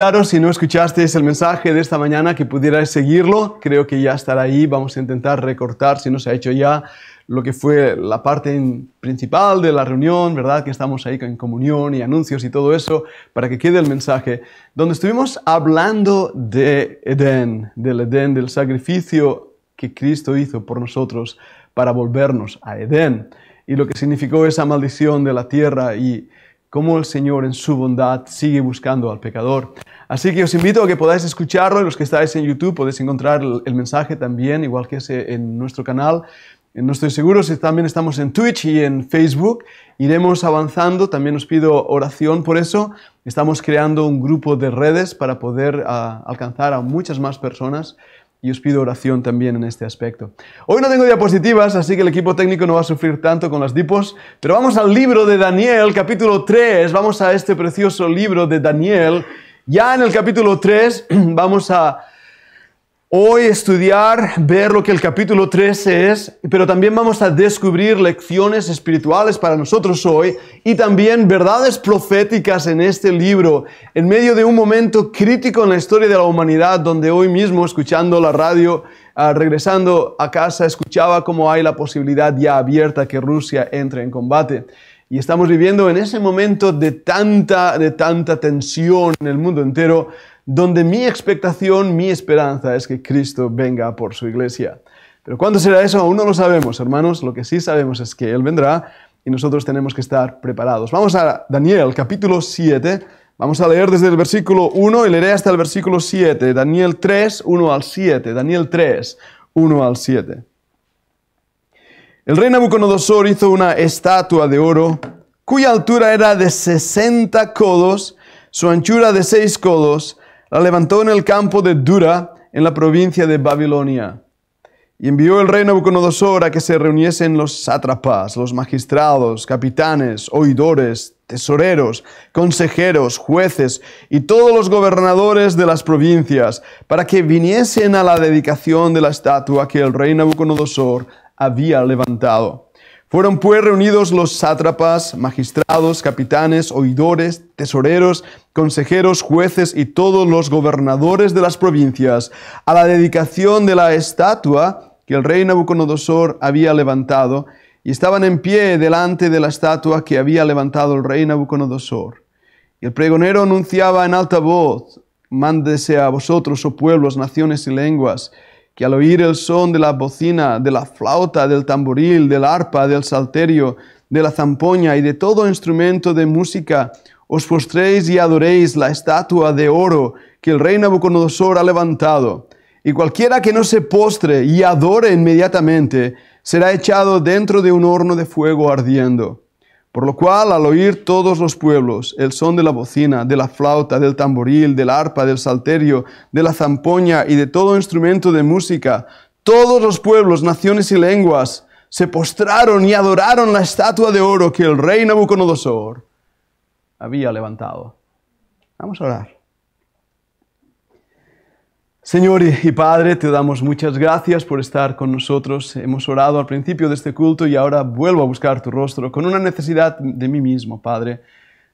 Claro, si no escuchasteis el mensaje de esta mañana, que pudierais seguirlo, creo que ya estará ahí. Vamos a intentar recortar, si no se ha hecho ya, lo que fue la parte principal de la reunión, ¿verdad? Que estamos ahí en comunión y anuncios y todo eso, para que quede el mensaje. Donde estuvimos hablando de Edén, del Edén, del sacrificio que Cristo hizo por nosotros para volvernos a Edén y lo que significó esa maldición de la tierra y cómo el Señor en su bondad sigue buscando al pecador. Así que os invito a que podáis escucharlo, los que estáis en YouTube podéis encontrar el mensaje también, igual que ese en nuestro canal. Eh, no estoy seguro si también estamos en Twitch y en Facebook. Iremos avanzando, también os pido oración por eso. Estamos creando un grupo de redes para poder ah, alcanzar a muchas más personas y os pido oración también en este aspecto. Hoy no tengo diapositivas, así que el equipo técnico no va a sufrir tanto con las dipos, pero vamos al libro de Daniel, capítulo 3, vamos a este precioso libro de Daniel. Ya en el capítulo 3 vamos a hoy estudiar, ver lo que el capítulo 13 es, pero también vamos a descubrir lecciones espirituales para nosotros hoy y también verdades proféticas en este libro, en medio de un momento crítico en la historia de la humanidad, donde hoy mismo, escuchando la radio, ah, regresando a casa, escuchaba cómo hay la posibilidad ya abierta que Rusia entre en combate. Y estamos viviendo en ese momento de tanta, de tanta tensión en el mundo entero, donde mi expectación, mi esperanza es que Cristo venga por su iglesia. Pero cuándo será eso aún no lo sabemos, hermanos. Lo que sí sabemos es que Él vendrá y nosotros tenemos que estar preparados. Vamos a Daniel capítulo 7. Vamos a leer desde el versículo 1 y leeré hasta el versículo 7. Daniel 3, 1 al 7. Daniel 3, 1 al 7. El rey Nabucodonosor hizo una estatua de oro cuya altura era de 60 codos, su anchura de 6 codos, la levantó en el campo de Dura, en la provincia de Babilonia. Y envió el rey Nabucodonosor a que se reuniesen los sátrapas, los magistrados, capitanes, oidores, tesoreros, consejeros, jueces y todos los gobernadores de las provincias, para que viniesen a la dedicación de la estatua que el rey Nabucodonosor había levantado. Fueron pues reunidos los sátrapas, magistrados, capitanes, oidores, tesoreros, consejeros, jueces y todos los gobernadores de las provincias a la dedicación de la estatua que el rey Nabucodonosor había levantado y estaban en pie delante de la estatua que había levantado el rey Nabucodonosor. Y el pregonero anunciaba en alta voz, mándese a vosotros, oh pueblos, naciones y lenguas, que al oír el son de la bocina, de la flauta, del tamboril, del arpa, del salterio, de la zampoña y de todo instrumento de música, os postréis y adoréis la estatua de oro que el rey Nabucodonosor ha levantado. Y cualquiera que no se postre y adore inmediatamente será echado dentro de un horno de fuego ardiendo. Por lo cual, al oír todos los pueblos el son de la bocina, de la flauta, del tamboril, del arpa, del salterio, de la zampoña y de todo instrumento de música, todos los pueblos, naciones y lenguas se postraron y adoraron la estatua de oro que el rey Nabucodonosor había levantado. Vamos a orar. Señor y Padre, te damos muchas gracias por estar con nosotros. Hemos orado al principio de este culto y ahora vuelvo a buscar tu rostro con una necesidad de mí mismo, Padre,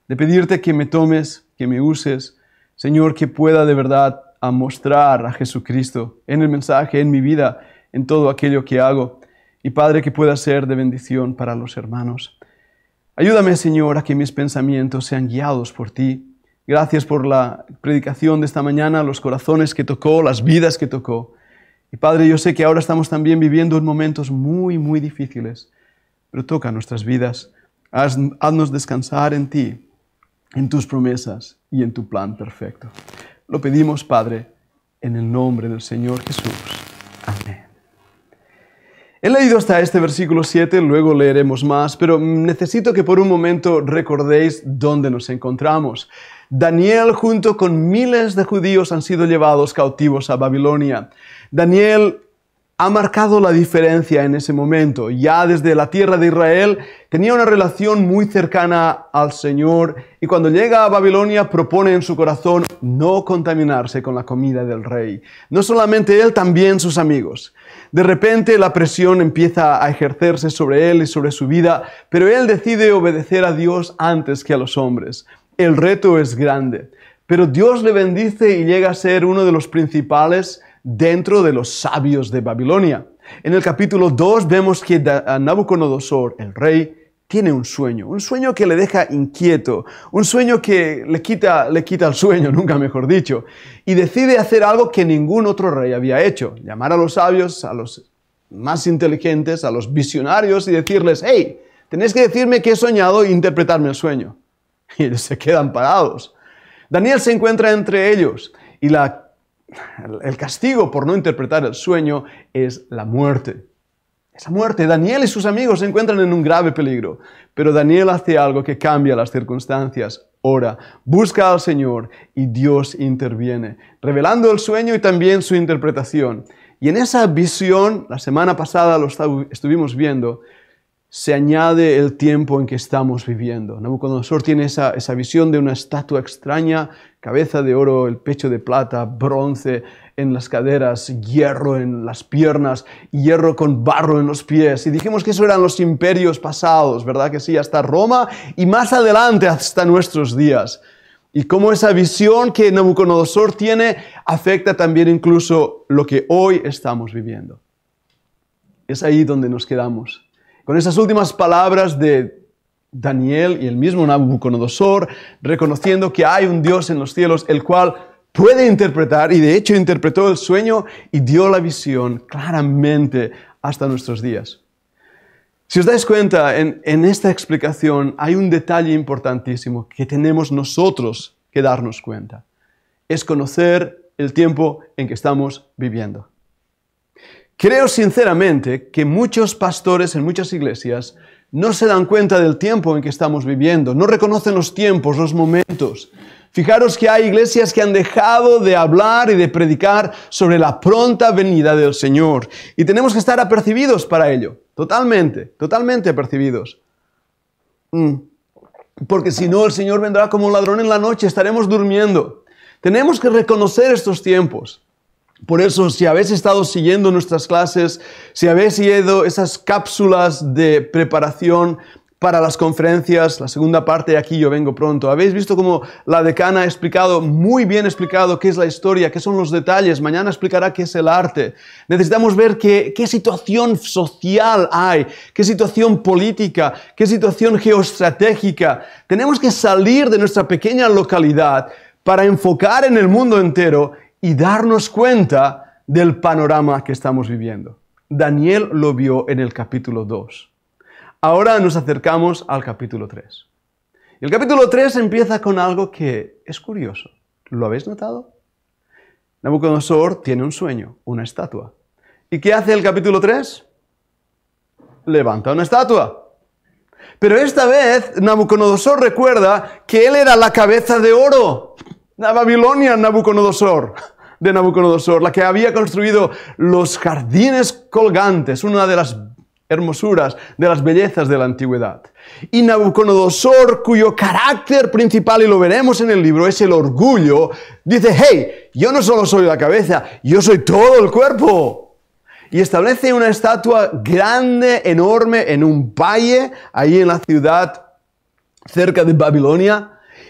de pedirte que me tomes, que me uses, Señor, que pueda de verdad a mostrar a Jesucristo en el mensaje, en mi vida, en todo aquello que hago. Y Padre, que pueda ser de bendición para los hermanos. Ayúdame, Señor, a que mis pensamientos sean guiados por ti Gracias por la predicación de esta mañana, los corazones que tocó, las vidas que tocó. Y Padre, yo sé que ahora estamos también viviendo en momentos muy, muy difíciles, pero toca nuestras vidas. haznos descansar en ti, en tus promesas y en tu plan perfecto. Lo pedimos, Padre, en el nombre del Señor Jesús. Amén. He leído hasta este versículo 7, luego leeremos más, pero necesito que por un momento recordéis dónde nos encontramos. Daniel junto con miles de judíos han sido llevados cautivos a Babilonia. Daniel ha marcado la diferencia en ese momento. Ya desde la tierra de Israel tenía una relación muy cercana al Señor y cuando llega a Babilonia propone en su corazón no contaminarse con la comida del rey. No solamente él, también sus amigos. De repente la presión empieza a ejercerse sobre él y sobre su vida, pero él decide obedecer a Dios antes que a los hombres. El reto es grande, pero Dios le bendice y llega a ser uno de los principales dentro de los sabios de Babilonia. En el capítulo 2 vemos que Nabucodonosor, el rey, tiene un sueño, un sueño que le deja inquieto, un sueño que le quita, le quita el sueño, nunca mejor dicho, y decide hacer algo que ningún otro rey había hecho, llamar a los sabios, a los más inteligentes, a los visionarios y decirles, hey, tenéis que decirme que he soñado e interpretarme el sueño. Y ellos se quedan parados. Daniel se encuentra entre ellos y el castigo por no interpretar el sueño es la muerte esa muerte. Daniel y sus amigos se encuentran en un grave peligro, pero Daniel hace algo que cambia las circunstancias. Ora, busca al Señor y Dios interviene, revelando el sueño y también su interpretación. Y en esa visión, la semana pasada lo estuvimos viendo, se añade el tiempo en que estamos viviendo. Nabucodonosor tiene esa, esa visión de una estatua extraña, cabeza de oro, el pecho de plata, bronce, en las caderas, hierro en las piernas, hierro con barro en los pies. Y dijimos que eso eran los imperios pasados, ¿verdad que sí? Hasta Roma y más adelante hasta nuestros días. Y cómo esa visión que Nabucodonosor tiene afecta también incluso lo que hoy estamos viviendo. Es ahí donde nos quedamos. Con esas últimas palabras de Daniel y el mismo Nabucodonosor, reconociendo que hay un Dios en los cielos, el cual puede interpretar y de hecho interpretó el sueño y dio la visión claramente hasta nuestros días. Si os dais cuenta, en, esta explicación hay un detalle importantísimo que tenemos nosotros que darnos cuenta. Es conocer el tiempo en que estamos viviendo. Creo sinceramente que muchos pastores en muchas iglesias no se dan cuenta del tiempo en que estamos viviendo, no reconocen los tiempos, los momentos. Fijaros que hay iglesias que han dejado de hablar y de predicar sobre la pronta venida del Señor. Y tenemos que estar apercibidos para ello, totalmente, totalmente apercibidos. Mm. Porque si no, el Señor vendrá como un ladrón en la noche, estaremos durmiendo. Tenemos que reconocer estos tiempos. Por eso, si habéis estado siguiendo nuestras clases, si habéis ido esas cápsulas de preparación para las conferencias, la segunda parte de aquí yo vengo pronto. Habéis visto cómo la decana ha explicado, muy bien explicado, qué es la historia, qué son los detalles, mañana explicará qué es el arte. Necesitamos ver qué, qué situación social hay, qué situación política, qué situación geoestratégica. Tenemos que salir de nuestra pequeña localidad para enfocar en el mundo entero y darnos cuenta del panorama que estamos viviendo. Daniel lo vio en el capítulo 2. Ahora nos acercamos al capítulo 3. El capítulo 3 empieza con algo que es curioso. ¿Lo habéis notado? Nabucodonosor tiene un sueño, una estatua. ¿Y qué hace el capítulo 3? Levanta una estatua. Pero esta vez Nabucodonosor recuerda que él era la cabeza de oro. La Babilonia, Nabucodonosor de Nabucodonosor, la que había construido los jardines colgantes, una de las hermosuras, de las bellezas de la antigüedad. Y Nabucodonosor, cuyo carácter principal, y lo veremos en el libro, es el orgullo, dice, hey, yo no solo soy la cabeza, yo soy todo el cuerpo. Y establece una estatua grande, enorme, en un valle, ahí en la ciudad cerca de Babilonia,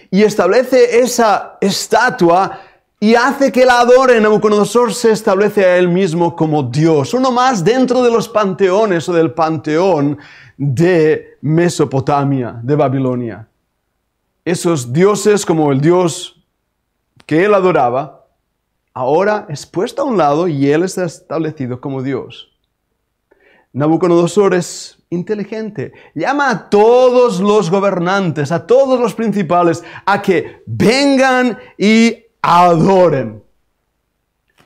y establece esa estatua y hace que la adore. Nabucodonosor se establece a él mismo como Dios, uno más dentro de los panteones o del panteón de Mesopotamia, de Babilonia. Esos dioses como el dios que él adoraba, ahora es puesto a un lado y él está establecido como Dios. Nabucodonosor es inteligente, llama a todos los gobernantes, a todos los principales, a que vengan y adoren.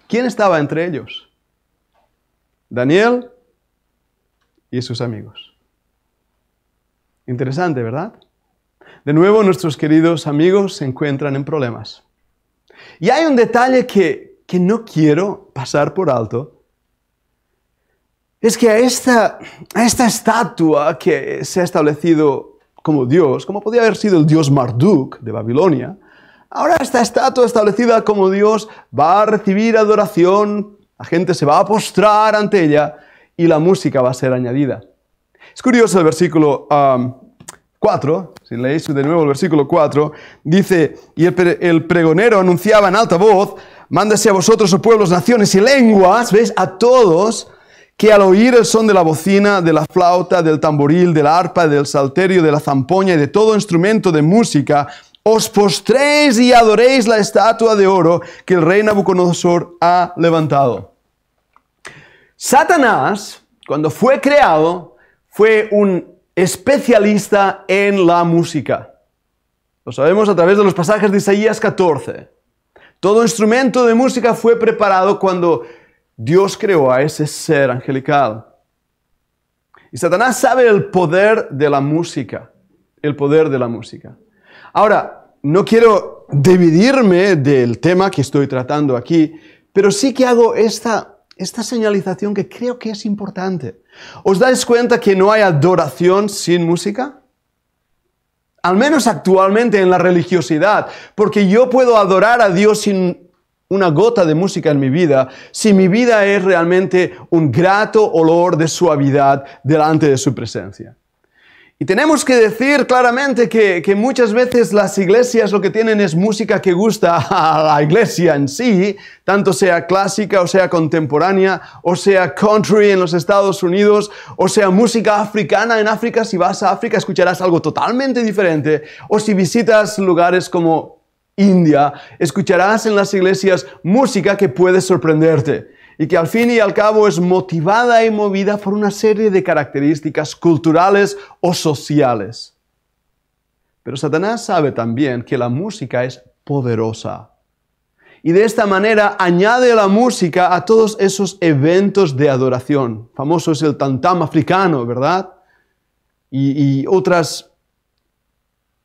¿Quién estaba entre ellos? Daniel y sus amigos. Interesante, ¿verdad? De nuevo, nuestros queridos amigos se encuentran en problemas. Y hay un detalle que, no quiero pasar por alto. Es que a esta, a esta estatua que se ha establecido como Dios, como podía haber sido el dios Marduk de Babilonia, Ahora esta estatua establecida como Dios va a recibir adoración, la gente se va a postrar ante ella y la música va a ser añadida. Es curioso el versículo 4, um, si leéis de nuevo el versículo 4, dice, y el, pregonero anunciaba en alta voz, mándase a vosotros, oh pueblos, naciones y lenguas, ¿veis? A todos, que al oír el son de la bocina, de la flauta, del tamboril, de la arpa, del salterio, de la zampoña y de todo instrumento de música, os postréis y adoréis la estatua de oro que el rey Nabucodonosor ha levantado. Satanás, cuando fue creado, fue un especialista en la música. Lo sabemos a través de los pasajes de Isaías 14. Todo instrumento de música fue preparado cuando Dios creó a ese ser angelical. Y Satanás sabe el poder de la música, el poder de la música. Ahora, no quiero dividirme del tema que estoy tratando aquí, pero sí que hago esta, señalización que creo que es importante. ¿Os dais cuenta que no hay adoración sin música? Al menos actualmente en la religiosidad, porque yo puedo adorar a Dios sin una gota de música en mi vida, si mi vida es realmente un grato olor de suavidad delante de su presencia. Y tenemos que decir claramente que, muchas veces las iglesias lo que tienen es música que gusta a la iglesia en sí, tanto sea clásica o sea contemporánea, o sea country en los Estados Unidos, o sea música africana en África. Si vas a África escucharás algo totalmente diferente, o si visitas lugares como India, escucharás en las iglesias música que puede sorprenderte y que al fin y al cabo es motivada y movida por una serie de características culturales o sociales. Pero Satanás sabe también que la música es poderosa. Y de esta manera añade la música a todos esos eventos de adoración. Famoso es el tantam africano, ¿verdad? Y, otras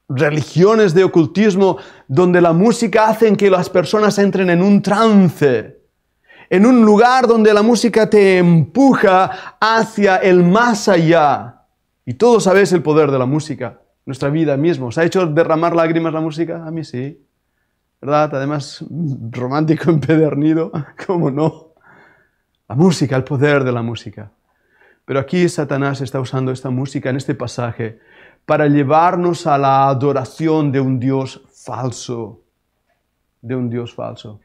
religiones de ocultismo donde la música hace que las personas entren en un trance en un lugar donde la música te empuja hacia el más allá. Y todos sabéis el poder de la música, nuestra vida misma. se ha hecho derramar lágrimas la música? A mí sí. ¿Verdad? Además, romántico empedernido, ¿cómo no? La música, el poder de la música. Pero aquí Satanás está usando esta música en este pasaje para llevarnos a la adoración de un Dios falso, de un Dios falso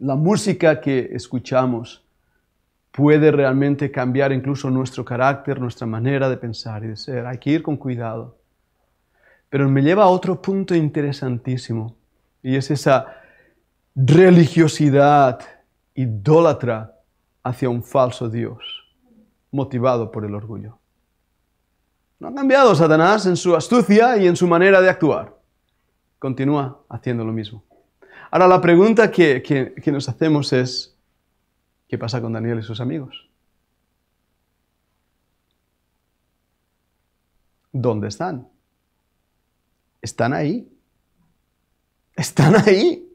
la música que escuchamos puede realmente cambiar incluso nuestro carácter, nuestra manera de pensar y de ser. Hay que ir con cuidado. Pero me lleva a otro punto interesantísimo y es esa religiosidad idólatra hacia un falso Dios, motivado por el orgullo. No ha cambiado Satanás en su astucia y en su manera de actuar. Continúa haciendo lo mismo. Ahora, la pregunta que, nos hacemos es, ¿qué pasa con Daniel y sus amigos? ¿Dónde están? Están ahí. Están ahí.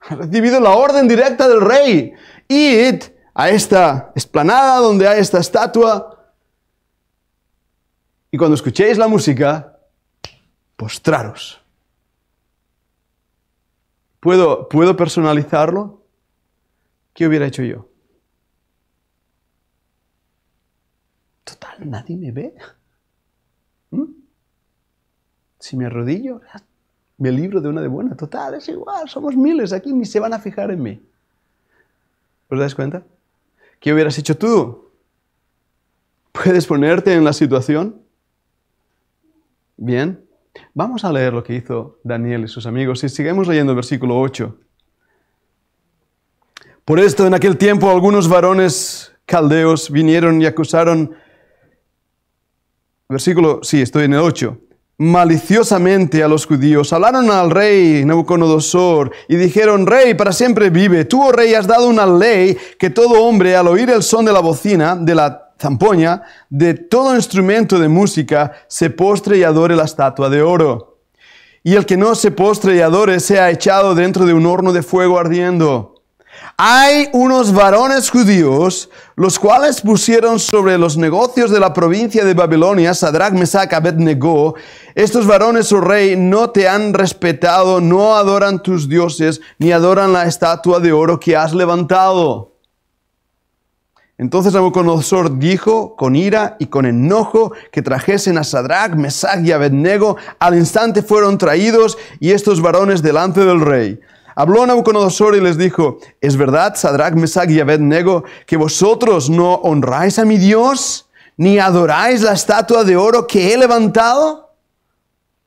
Han recibido la orden directa del rey. Id a esta esplanada donde hay esta estatua. Y cuando escuchéis la música, postraros. ¿Puedo, personalizarlo? ¿Qué hubiera hecho yo? Total, nadie me ve. ¿Mm? Si me arrodillo, me libro de una de buena. Total, es igual, somos miles aquí, ni se van a fijar en mí. ¿Os dais cuenta? ¿Qué hubieras hecho tú? ¿Puedes ponerte en la situación? Bien. Vamos a leer lo que hizo Daniel y sus amigos y sigamos leyendo el versículo 8. Por esto en aquel tiempo algunos varones caldeos vinieron y acusaron, versículo, sí, estoy en el 8, maliciosamente a los judíos. Hablaron al rey Nabucodonosor y dijeron, Rey, para siempre vive. Tú, oh rey, has dado una ley que todo hombre, al oír el son de la bocina, de la zampoña, de todo instrumento de música, se postre y adore la estatua de oro. Y el que no se postre y adore sea echado dentro de un horno de fuego ardiendo. Hay unos varones judíos, los cuales pusieron sobre los negocios de la provincia de Babilonia, Sadrach, Mesach, Abednego, estos varones, oh rey, no te han respetado, no adoran tus dioses, ni adoran la estatua de oro que has levantado. Entonces Nabucodonosor dijo con ira y con enojo que trajesen a Sadrach, Mesach y Abednego. Al instante fueron traídos y estos varones delante del rey. Habló Nabucodonosor y les dijo, ¿es verdad, Sadrach, Mesach y Abednego, que vosotros no honráis a mi Dios, ni adoráis la estatua de oro que he levantado?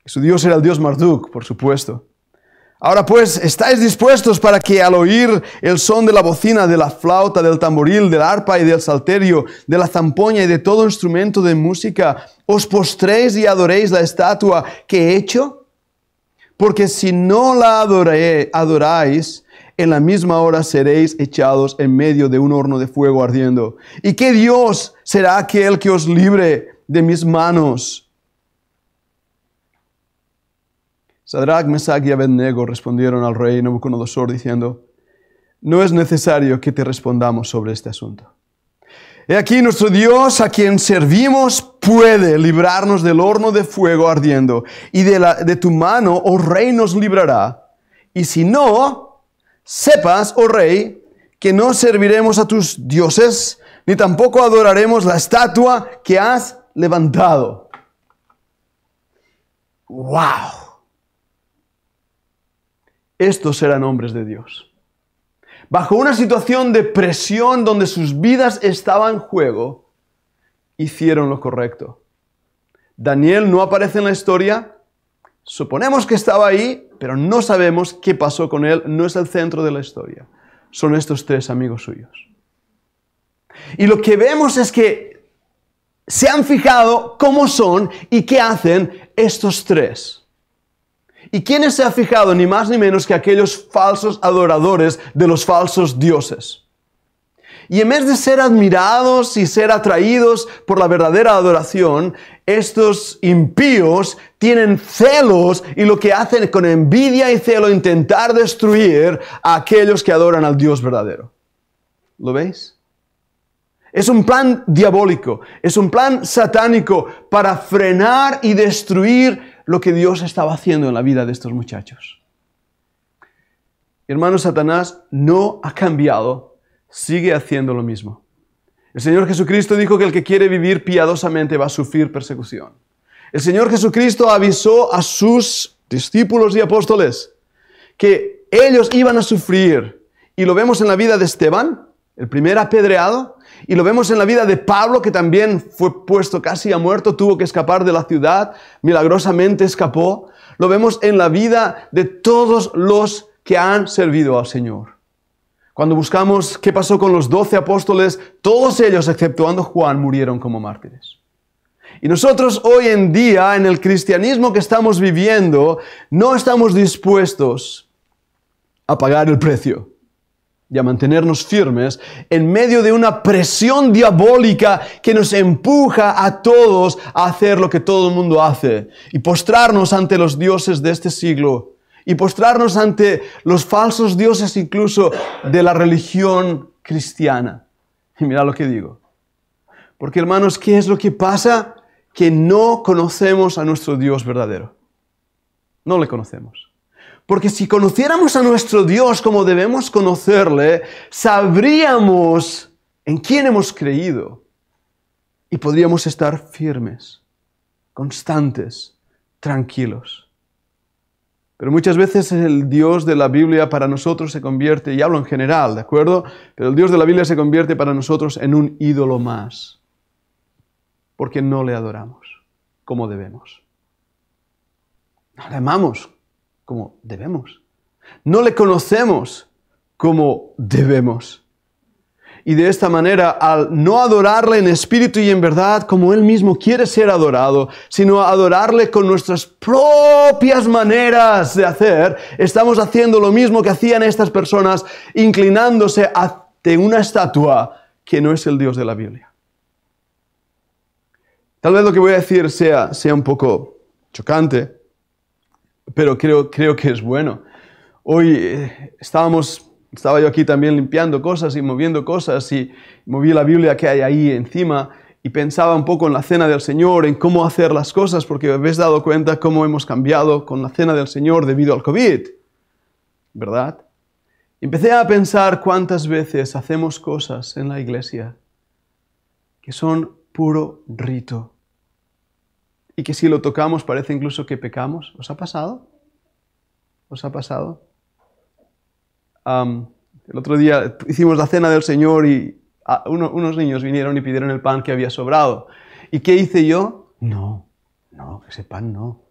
Su Dios era el Dios Marduk, por supuesto. Ahora pues, ¿estáis dispuestos para que al oír el son de la bocina, de la flauta, del tamboril, del arpa y del salterio, de la zampoña y de todo instrumento de música, os postréis y adoréis la estatua que he hecho? Porque si no la adoré, adoráis, en la misma hora seréis echados en medio de un horno de fuego ardiendo. ¿Y qué Dios será aquel que os libre de mis manos? Sadrach, Mesach y Abednego respondieron al rey Nabucodonosor diciendo, no es necesario que te respondamos sobre este asunto. He aquí nuestro Dios a quien servimos puede librarnos del horno de fuego ardiendo y de, de tu mano, oh rey, nos librará. Y si no, sepas, oh rey, que no serviremos a tus dioses, ni tampoco adoraremos la estatua que has levantado. ¡Wow! estos eran hombres de Dios. Bajo una situación de presión donde sus vidas estaban en juego, hicieron lo correcto. Daniel no aparece en la historia, suponemos que estaba ahí, pero no sabemos qué pasó con él, no es el centro de la historia. Son estos tres amigos suyos. Y lo que vemos es que se han fijado cómo son y qué hacen estos tres. ¿Y quiénes se ha fijado ni más ni menos que aquellos falsos adoradores de los falsos dioses? Y en vez de ser admirados y ser atraídos por la verdadera adoración, estos impíos tienen celos y lo que hacen con envidia y celo intentar destruir a aquellos que adoran al Dios verdadero. ¿Lo veis? Es un plan diabólico, es un plan satánico para frenar y destruir lo que Dios estaba haciendo en la vida de estos muchachos. Hermano, Satanás no ha cambiado, sigue haciendo lo mismo. El Señor Jesucristo dijo que el que quiere vivir piadosamente va a sufrir persecución. El Señor Jesucristo avisó a sus discípulos y apóstoles que ellos iban a sufrir. Y lo vemos en la vida de Esteban, el primer apedreado, y lo vemos en la vida de Pablo, que también fue puesto casi a muerto, tuvo que escapar de la ciudad, milagrosamente escapó. Lo vemos en la vida de todos los que han servido al Señor. Cuando buscamos qué pasó con los doce apóstoles, todos ellos, exceptuando Juan, murieron como mártires. Y nosotros hoy en día, en el cristianismo que estamos viviendo, no estamos dispuestos a pagar el precio y a mantenernos firmes en medio de una presión diabólica que nos empuja a todos a hacer lo que todo el mundo hace y postrarnos ante los dioses de este siglo y postrarnos ante los falsos dioses incluso de la religión cristiana. Y mira lo que digo. Porque hermanos, ¿qué es lo que pasa? Que no conocemos a nuestro Dios verdadero. No le conocemos. Porque si conociéramos a nuestro Dios como debemos conocerle, sabríamos en quién hemos creído y podríamos estar firmes, constantes, tranquilos. Pero muchas veces el Dios de la Biblia para nosotros se convierte, y hablo en general, ¿de acuerdo? Pero el Dios de la Biblia se convierte para nosotros en un ídolo más, porque no le adoramos como debemos. No le amamos como debemos. No le conocemos como debemos. Y de esta manera, al no adorarle en espíritu y en verdad, como Él mismo quiere ser adorado, sino adorarle con nuestras propias maneras de hacer, estamos haciendo lo mismo que hacían estas personas, inclinándose ante una estatua que no es el Dios de la Biblia. Tal vez lo que voy a decir sea, sea un poco chocante, pero creo, creo que es bueno. Hoy eh, estábamos, estaba yo aquí también limpiando cosas y moviendo cosas y moví la Biblia que hay ahí encima y pensaba un poco en la cena del Señor, en cómo hacer las cosas, porque habéis dado cuenta cómo hemos cambiado con la cena del Señor debido al COVID, ¿verdad? Empecé a pensar cuántas veces hacemos cosas en la iglesia que son puro rito y que si lo tocamos parece incluso que pecamos. ¿Os ha pasado? ¿Os ha pasado? el otro día hicimos la cena del Señor y unos niños vinieron y pidieron el pan que había sobrado. ¿Y qué hice yo? No, no, ese pan no,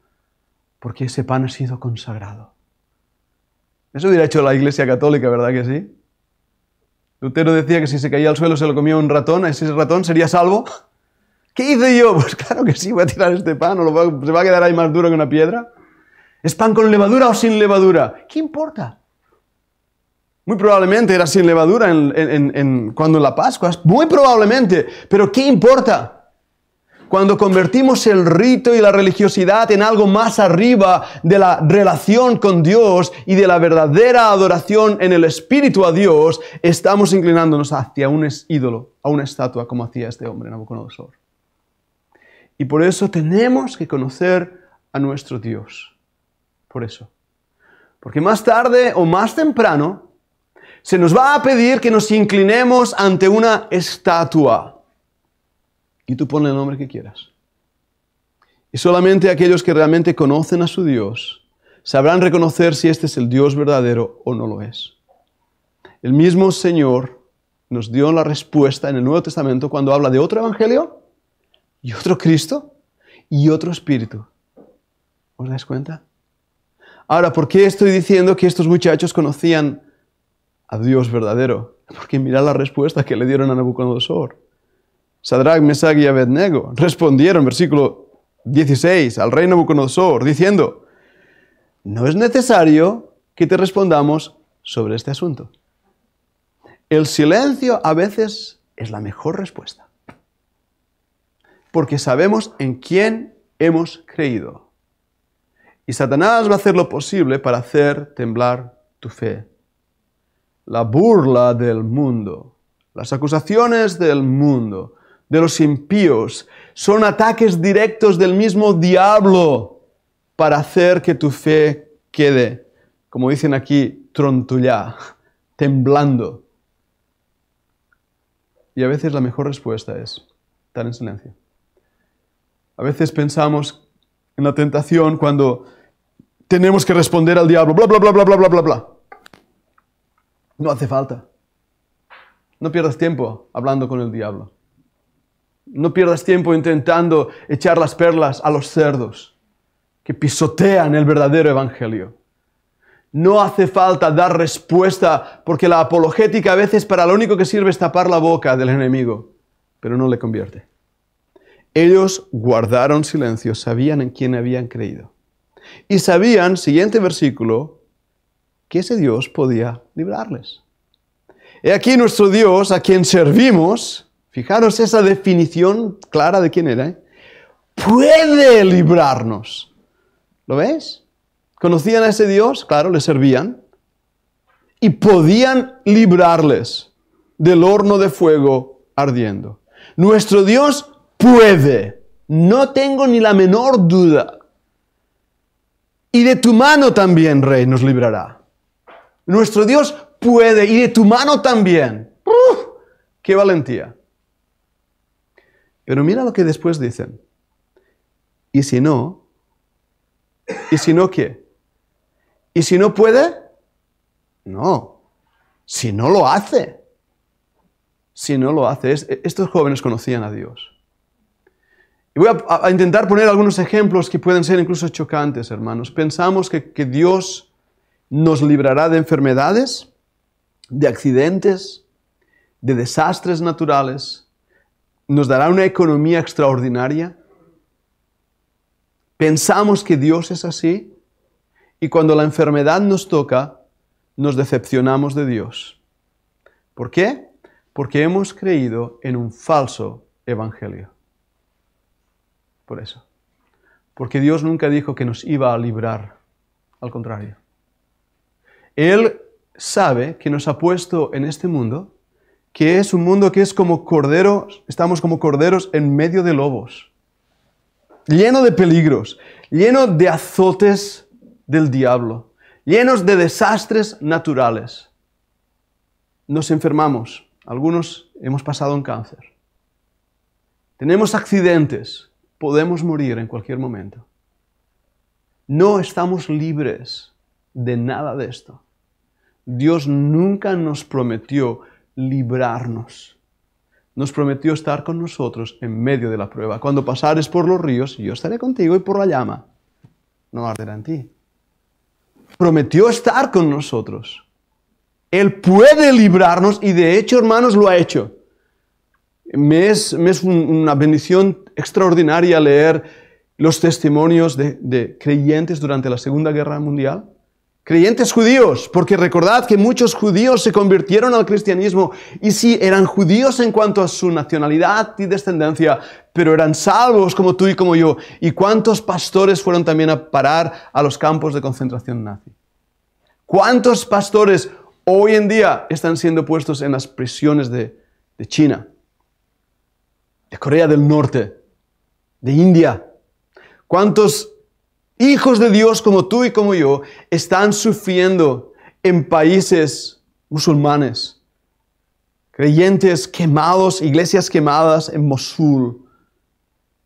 porque ese pan ha sido consagrado. Eso hubiera hecho la Iglesia Católica, ¿verdad que sí? Lutero decía que si se caía al suelo se lo comía un ratón, a ese ratón sería salvo. ¿Qué hice yo? Pues claro que sí, voy a tirar este pan, o se va a quedar ahí más duro que una piedra. ¿Es pan con levadura o sin levadura? ¿Qué importa? Muy probablemente era sin levadura cuando en la Pascua. Muy probablemente. Pero ¿qué importa? Cuando convertimos el rito y la religiosidad en algo más arriba de la relación con Dios y de la verdadera adoración en el Espíritu a Dios, estamos inclinándonos hacia un ídolo, a una estatua, como hacía este hombre Nabucodonosor. Y por eso tenemos que conocer a nuestro Dios por eso. Porque más tarde o más temprano se nos va a pedir que nos inclinemos ante una estatua. Y tú ponle el nombre que quieras. Y solamente aquellos que realmente conocen a su Dios sabrán reconocer si este es el Dios verdadero o no lo es. El mismo Señor nos dio la respuesta en el Nuevo Testamento cuando habla de otro Evangelio y otro Cristo y otro Espíritu. ¿Os das cuenta? Ahora, ¿por qué estoy diciendo que estos muchachos conocían a Dios verdadero? Porque mira la respuesta que le dieron a Nabucodonosor. Sadrach, Mesach y Abednego respondieron, versículo 16, al rey Nabucodonosor, diciendo, no es necesario que te respondamos sobre este asunto. El silencio a veces es la mejor respuesta, porque sabemos en quién hemos creído y Satanás va a hacer lo posible para hacer temblar tu fe. La burla del mundo, las acusaciones del mundo, de los impíos, son ataques directos del mismo diablo para hacer que tu fe quede, como dicen aquí, trontullá, temblando. Y a veces la mejor respuesta es estar en silencio. A veces pensamos en la tentación cuando tenemos que responder al diablo, bla, bla, bla, bla, bla, bla, bla, No hace falta. No pierdas tiempo hablando con el diablo. No pierdas tiempo intentando echar las perlas a los cerdos que pisotean el verdadero evangelio. No hace falta dar respuesta porque la apologética a veces para lo único que sirve es tapar la boca del enemigo, pero no le convierte. Ellos guardaron silencio, sabían en quién habían creído. Y sabían, siguiente versículo, que ese Dios podía librarles. He aquí nuestro Dios a quien servimos, fijaros esa definición clara de quién era, ¿eh? puede librarnos. ¿Lo ves? ¿Conocían a ese Dios? Claro, le servían. Y podían librarles del horno de fuego ardiendo. Nuestro Dios puede. No tengo ni la menor duda y de tu mano también, Rey, nos librará. Nuestro Dios puede y de tu mano también. ¡Uf! ¡Qué valentía! Pero mira lo que después dicen. Y si no, ¿y si no qué? ¿Y si no puede? No. Si no lo hace. Si no lo hace. estos jóvenes conocían a Dios voy a, intentar poner algunos ejemplos que pueden ser incluso chocantes, hermanos. Pensamos que, que Dios nos librará de enfermedades, de accidentes, de desastres naturales, nos dará una economía extraordinaria. Pensamos que Dios es así y cuando la enfermedad nos toca, nos decepcionamos de Dios. ¿Por qué? Porque hemos creído en un falso evangelio por eso. Porque Dios nunca dijo que nos iba a librar, al contrario. Él sabe que nos ha puesto en este mundo, que es un mundo que es como corderos, estamos como corderos en medio de lobos, lleno de peligros, lleno de azotes del diablo, llenos de desastres naturales. Nos enfermamos, algunos hemos pasado un cáncer. Tenemos accidentes, podemos morir en cualquier momento. No estamos libres de nada de esto. Dios nunca nos prometió librarnos. Nos prometió estar con nosotros en medio de la prueba. Cuando pasares por los ríos, yo estaré contigo y por la llama no arderá en ti. Prometió estar con nosotros. Él puede librarnos y de hecho, hermanos, lo ha hecho. Me es, una bendición extraordinaria leer los testimonios de, creyentes durante la Segunda Guerra Mundial creyentes judíos, porque recordad que muchos judíos se convirtieron al cristianismo y sí, eran judíos en cuanto a su nacionalidad y descendencia, pero eran salvos como tú y como yo. ¿Y cuántos pastores fueron también a parar a los campos de concentración nazi? ¿Cuántos pastores hoy en día están siendo puestos en las prisiones de China? de Corea del Norte, de India. ¿Cuántos hijos de Dios como tú y como yo están sufriendo en países musulmanes? Creyentes quemados, iglesias quemadas en Mosul,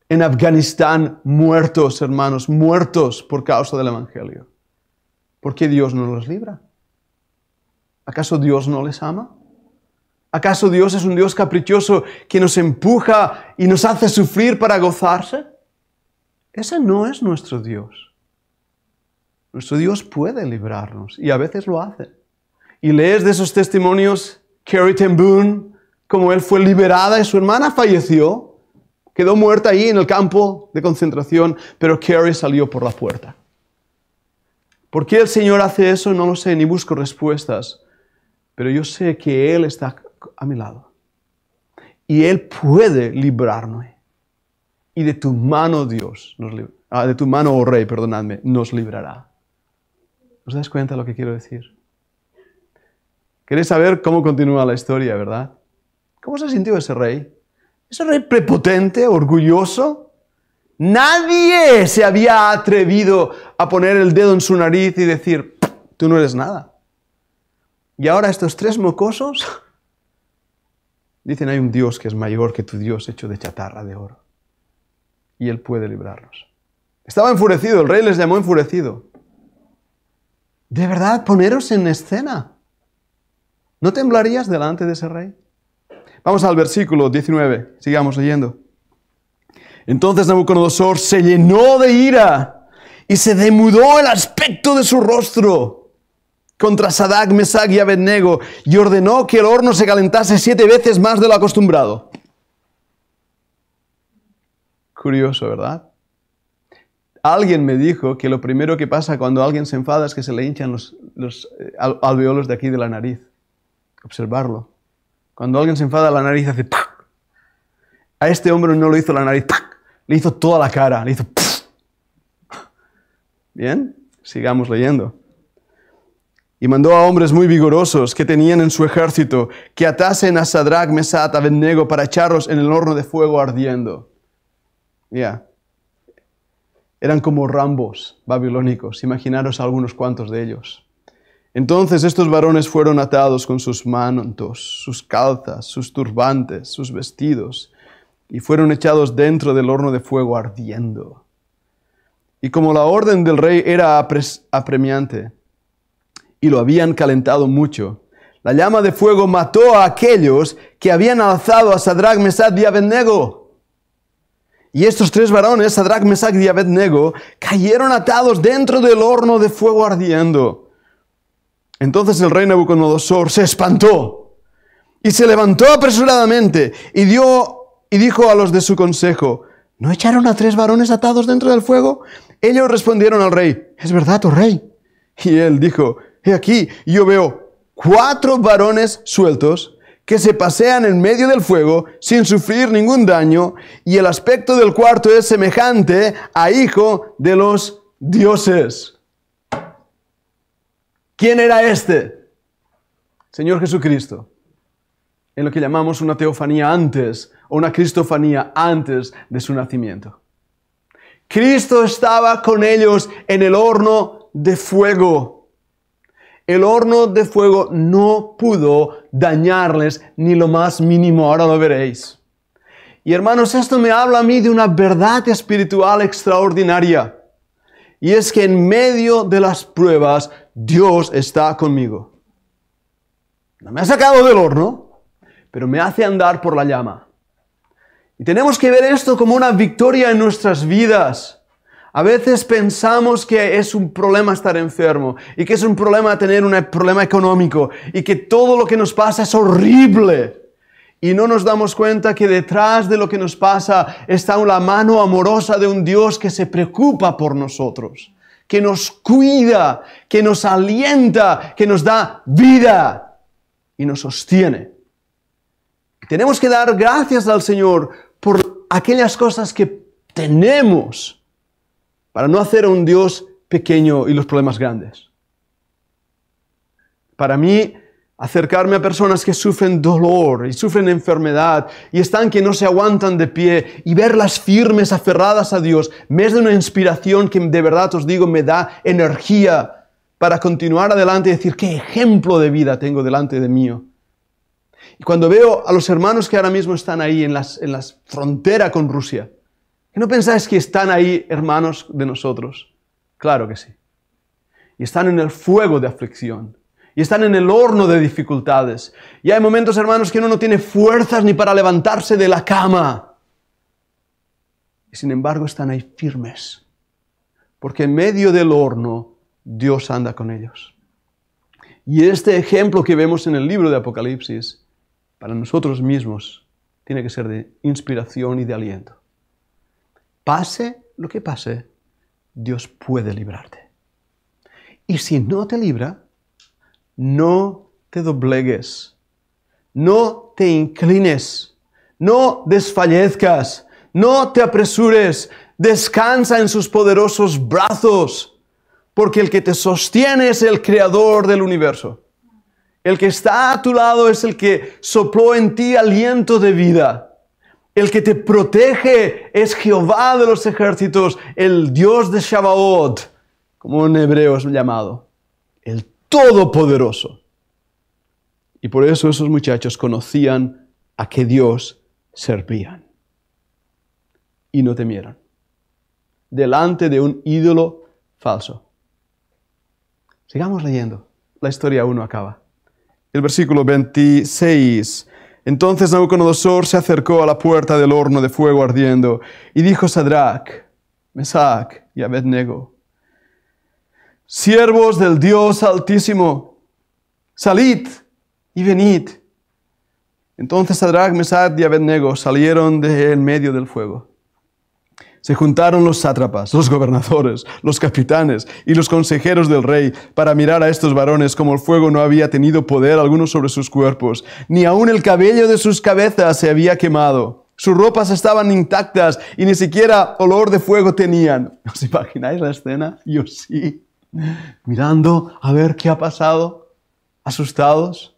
en Afganistán, muertos, hermanos, muertos por causa del Evangelio. ¿Por qué Dios no los libra? ¿Acaso Dios no les ama? ¿Acaso Dios es un Dios caprichoso que nos empuja y nos hace sufrir para gozarse? Ese no es nuestro Dios. Nuestro Dios puede librarnos y a veces lo hace. Y lees de esos testimonios, Carrie Ten Boone, como él fue liberada y su hermana falleció, quedó muerta ahí en el campo de concentración, pero Carrie salió por la puerta. ¿Por qué el Señor hace eso? No lo sé, ni busco respuestas, pero yo sé que Él está a mi lado. Y Él puede librarnos. Y de tu mano, Dios, nos ah, de tu mano, oh Rey, perdonadme, nos librará. ¿Os das cuenta de lo que quiero decir? Queréis saber cómo continúa la historia, ¿verdad? ¿Cómo se sintió ese rey? Ese rey prepotente, orgulloso, Nadie se había atrevido a poner el dedo en su nariz y decir, tú no eres nada. Y ahora estos tres mocosos Dicen, hay un Dios que es mayor que tu Dios hecho de chatarra de oro. Y Él puede librarlos. Estaba enfurecido, el rey les llamó enfurecido. De verdad, poneros en escena. ¿No temblarías delante de ese rey? Vamos al versículo 19, sigamos leyendo. Entonces Nabucodonosor se llenó de ira y se demudó el aspecto de su rostro contra Sadak, Mesak y Abednego y ordenó que el horno se calentase siete veces más de lo acostumbrado. Curioso, ¿verdad? Alguien me dijo que lo primero que pasa cuando alguien se enfada es que se le hinchan los, eh, alveolos de aquí de la nariz. Observarlo. Cuando alguien se enfada, la nariz hace ¡pac! A este hombre no lo hizo la nariz, ¡pac! le hizo toda la cara, le hizo... Bien, sigamos leyendo y mandó a hombres muy vigorosos que tenían en su ejército que atasen a Sadrach, Mesat, Abednego para echarlos en el horno de fuego ardiendo. Ya. Eran como rambos babilónicos, imaginaros algunos cuantos de ellos. Entonces estos varones fueron atados con sus mantos, sus calzas, sus turbantes, sus vestidos, y fueron echados dentro del horno de fuego ardiendo. Y como la orden del rey era apremiante, y lo habían calentado mucho. La llama de fuego mató a aquellos que habían alzado a Sadrach, Mesach y Abednego. Y estos tres varones, Sadrach, Mesach y Abednego, cayeron atados dentro del horno de fuego ardiendo. Entonces el rey Nabucodonosor se espantó y se levantó apresuradamente y dio y dijo a los de su consejo, ¿no echaron a tres varones atados dentro del fuego? Ellos respondieron al rey, es verdad, oh rey. Y él dijo, He aquí, yo veo cuatro varones sueltos que se pasean en medio del fuego sin sufrir ningún daño, y el aspecto del cuarto es semejante a hijo de los dioses. ¿Quién era este? Señor Jesucristo. En lo que llamamos una teofanía antes o una cristofanía antes de su nacimiento. Cristo estaba con ellos en el horno de fuego el horno de fuego no pudo dañarles ni lo más mínimo, ahora lo veréis. Y hermanos, esto me habla a mí de una verdad espiritual extraordinaria. Y es que en medio de las pruebas, Dios está conmigo. No me ha sacado del horno, pero me hace andar por la llama. Y tenemos que ver esto como una victoria en nuestras vidas. A veces pensamos que es un problema estar enfermo y que es un problema tener un problema económico y que todo lo que nos pasa es horrible. Y no nos damos cuenta que detrás de lo que nos pasa está la mano amorosa de un Dios que se preocupa por nosotros, que nos cuida, que nos alienta, que nos da vida y nos sostiene. Tenemos que dar gracias al Señor por aquellas cosas que tenemos para no hacer a un Dios pequeño y los problemas grandes. Para mí, acercarme a personas que sufren dolor y sufren enfermedad y están que no se aguantan de pie y verlas firmes, aferradas a Dios, me es de una inspiración que de verdad os digo me da energía para continuar adelante y decir qué ejemplo de vida tengo delante de mí. Y cuando veo a los hermanos que ahora mismo están ahí en, las, en la frontera con Rusia, no pensáis que están ahí hermanos de nosotros? Claro que sí. Y están en el fuego de aflicción. Y están en el horno de dificultades. Y hay momentos, hermanos, que uno no tiene fuerzas ni para levantarse de la cama. Y sin embargo están ahí firmes. Porque en medio del horno Dios anda con ellos. Y este ejemplo que vemos en el libro de Apocalipsis, para nosotros mismos, tiene que ser de inspiración y de aliento. Pase lo que pase, Dios puede librarte. Y si no te libra, no te doblegues, no te inclines, no desfallezcas, no te apresures, descansa en sus poderosos brazos, porque el que te sostiene es el creador del universo. El que está a tu lado es el que sopló en ti aliento de vida. El que te protege es Jehová de los ejércitos, el Dios de Shabaoth, como en hebreo es llamado, el Todopoderoso. Y por eso esos muchachos conocían a qué Dios servían. Y no temieron. Delante de un ídolo falso. Sigamos leyendo. La historia 1 acaba. El versículo 26 entonces Nabucodonosor se acercó a la puerta del horno de fuego ardiendo y dijo a Sadrach, Mesach y Abednego, siervos del Dios Altísimo, salid y venid. Entonces Sadrach, Mesach y Abednego salieron de medio del fuego. Se juntaron los sátrapas, los gobernadores, los capitanes y los consejeros del rey para mirar a estos varones como el fuego no había tenido poder alguno sobre sus cuerpos, ni aun el cabello de sus cabezas se había quemado. Sus ropas estaban intactas y ni siquiera olor de fuego tenían. ¿Os imagináis la escena? Yo sí. Mirando a ver qué ha pasado, asustados.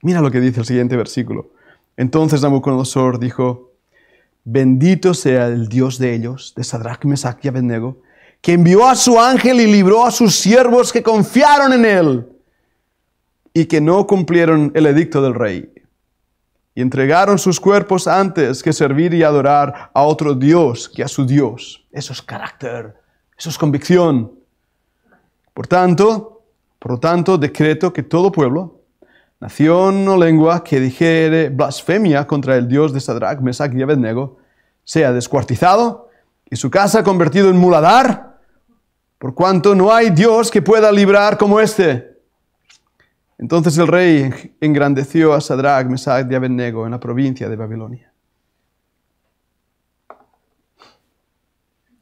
Mira lo que dice el siguiente versículo. Entonces Nabucodonosor dijo, Bendito sea el Dios de ellos, de Sadrach, Mesach y Abednego, que envió a su ángel y libró a sus siervos que confiaron en él y que no cumplieron el edicto del rey. Y entregaron sus cuerpos antes que servir y adorar a otro Dios que a su Dios. Eso es carácter, eso es convicción. Por tanto, por lo tanto, decreto que todo pueblo, nación o lengua que dijere blasfemia contra el Dios de Sadrach, Mesach y Abednego, sea descuartizado y su casa convertido en muladar, por cuanto no hay Dios que pueda librar como éste. Entonces el rey engrandeció a Sadrach, Mesach y Abednego en la provincia de Babilonia.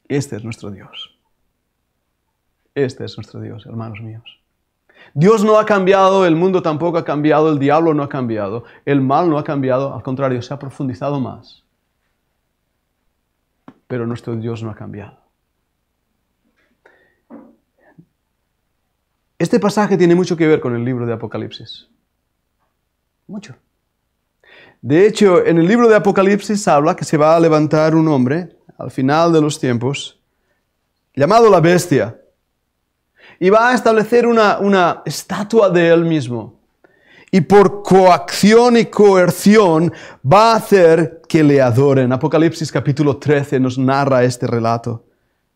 Este es nuestro Dios. Este es nuestro Dios, hermanos míos. Dios no ha cambiado, el mundo tampoco ha cambiado, el diablo no ha cambiado, el mal no ha cambiado, al contrario, se ha profundizado más. Pero nuestro Dios no ha cambiado. Este pasaje tiene mucho que ver con el libro de Apocalipsis. Mucho. De hecho, en el libro de Apocalipsis habla que se va a levantar un hombre al final de los tiempos llamado la bestia y va a establecer una, estatua de él mismo. Y por coacción y coerción va a hacer que le adoren. Apocalipsis capítulo 13 nos narra este relato.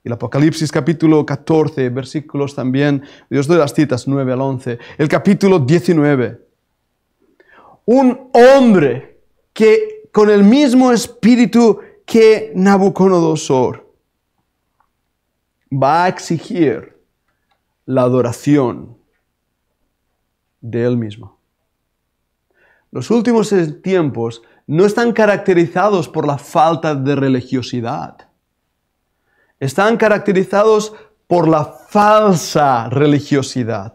El Apocalipsis capítulo 14, versículos también, Dios os doy las citas 9 al 11, el capítulo 19. Un hombre que con el mismo espíritu que Nabucodonosor va a exigir la adoración de Él mismo. Los últimos tiempos no están caracterizados por la falta de religiosidad. Están caracterizados por la falsa religiosidad.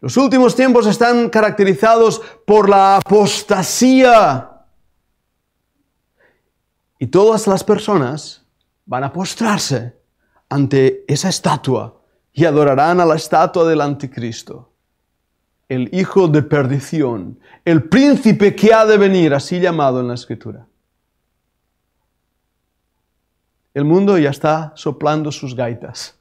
Los últimos tiempos están caracterizados por la apostasía. Y todas las personas van a postrarse ante esa estatua y adorarán a la estatua del anticristo, el hijo de perdición, el príncipe que ha de venir, así llamado en la escritura. El mundo ya está soplando sus gaitas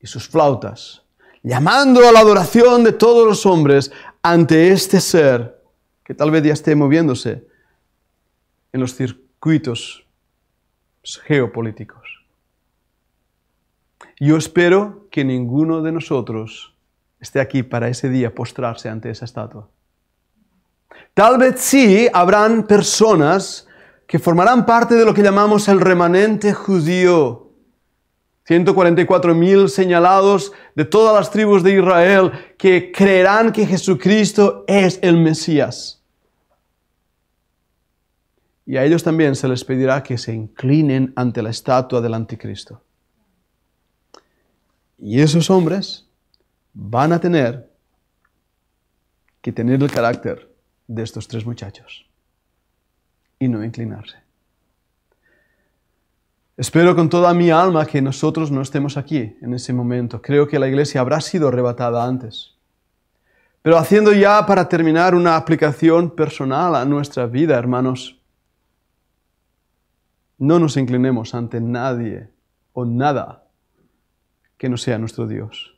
y sus flautas, llamando a la adoración de todos los hombres ante este ser que tal vez ya esté moviéndose en los circuitos geopolíticos. Yo espero que ninguno de nosotros esté aquí para ese día postrarse ante esa estatua. Tal vez sí habrán personas que formarán parte de lo que llamamos el remanente judío. 144.000 señalados de todas las tribus de Israel que creerán que Jesucristo es el Mesías. Y a ellos también se les pedirá que se inclinen ante la estatua del anticristo. Y esos hombres van a tener que tener el carácter de estos tres muchachos y no inclinarse. Espero con toda mi alma que nosotros no estemos aquí en ese momento. Creo que la iglesia habrá sido arrebatada antes. Pero haciendo ya para terminar una aplicación personal a nuestra vida, hermanos, no nos inclinemos ante nadie o nada que no sea nuestro Dios.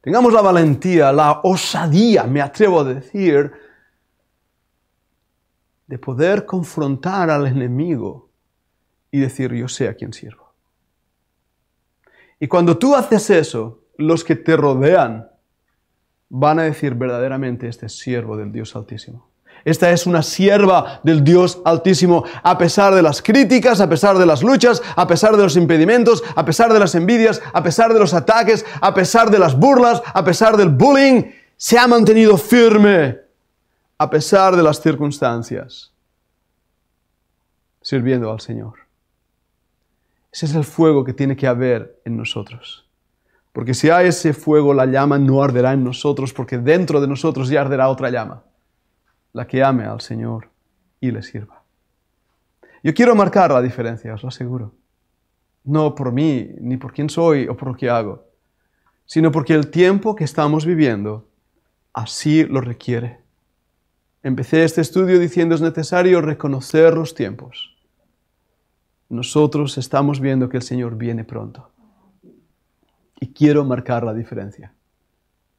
Tengamos la valentía, la osadía, me atrevo a decir, de poder confrontar al enemigo y decir, yo sé a quién sirvo. Y cuando tú haces eso, los que te rodean van a decir verdaderamente, este es siervo del Dios Altísimo. Esta es una sierva del Dios Altísimo. A pesar de las críticas, a pesar de las luchas, a pesar de los impedimentos, a pesar de las envidias, a pesar de los ataques, a pesar de las burlas, a pesar del bullying, se ha mantenido firme. A pesar de las circunstancias. Sirviendo al Señor. Ese es el fuego que tiene que haber en nosotros. Porque si hay ese fuego, la llama no arderá en nosotros, porque dentro de nosotros ya arderá otra llama la que ame al Señor y le sirva. Yo quiero marcar la diferencia, os lo aseguro. No por mí, ni por quién soy o por lo que hago, sino porque el tiempo que estamos viviendo así lo requiere. Empecé este estudio diciendo es necesario reconocer los tiempos. Nosotros estamos viendo que el Señor viene pronto. Y quiero marcar la diferencia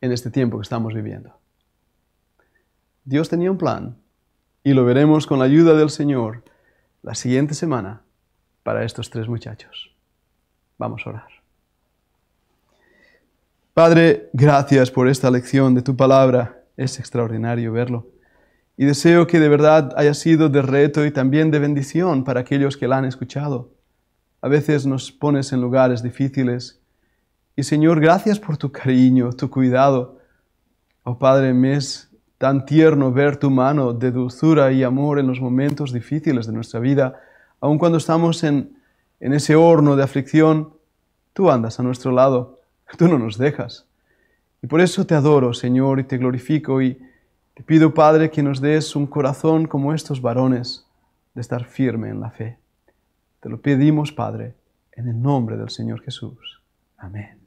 en este tiempo que estamos viviendo. Dios tenía un plan y lo veremos con la ayuda del Señor la siguiente semana para estos tres muchachos. Vamos a orar. Padre, gracias por esta lección de tu palabra. Es extraordinario verlo. Y deseo que de verdad haya sido de reto y también de bendición para aquellos que la han escuchado. A veces nos pones en lugares difíciles. Y Señor, gracias por tu cariño, tu cuidado. Oh Padre, me es Tan tierno ver tu mano de dulzura y amor en los momentos difíciles de nuestra vida, aun cuando estamos en, en ese horno de aflicción, tú andas a nuestro lado, tú no nos dejas. Y por eso te adoro, Señor, y te glorifico y te pido, Padre, que nos des un corazón como estos varones, de estar firme en la fe. Te lo pedimos, Padre, en el nombre del Señor Jesús. Amén.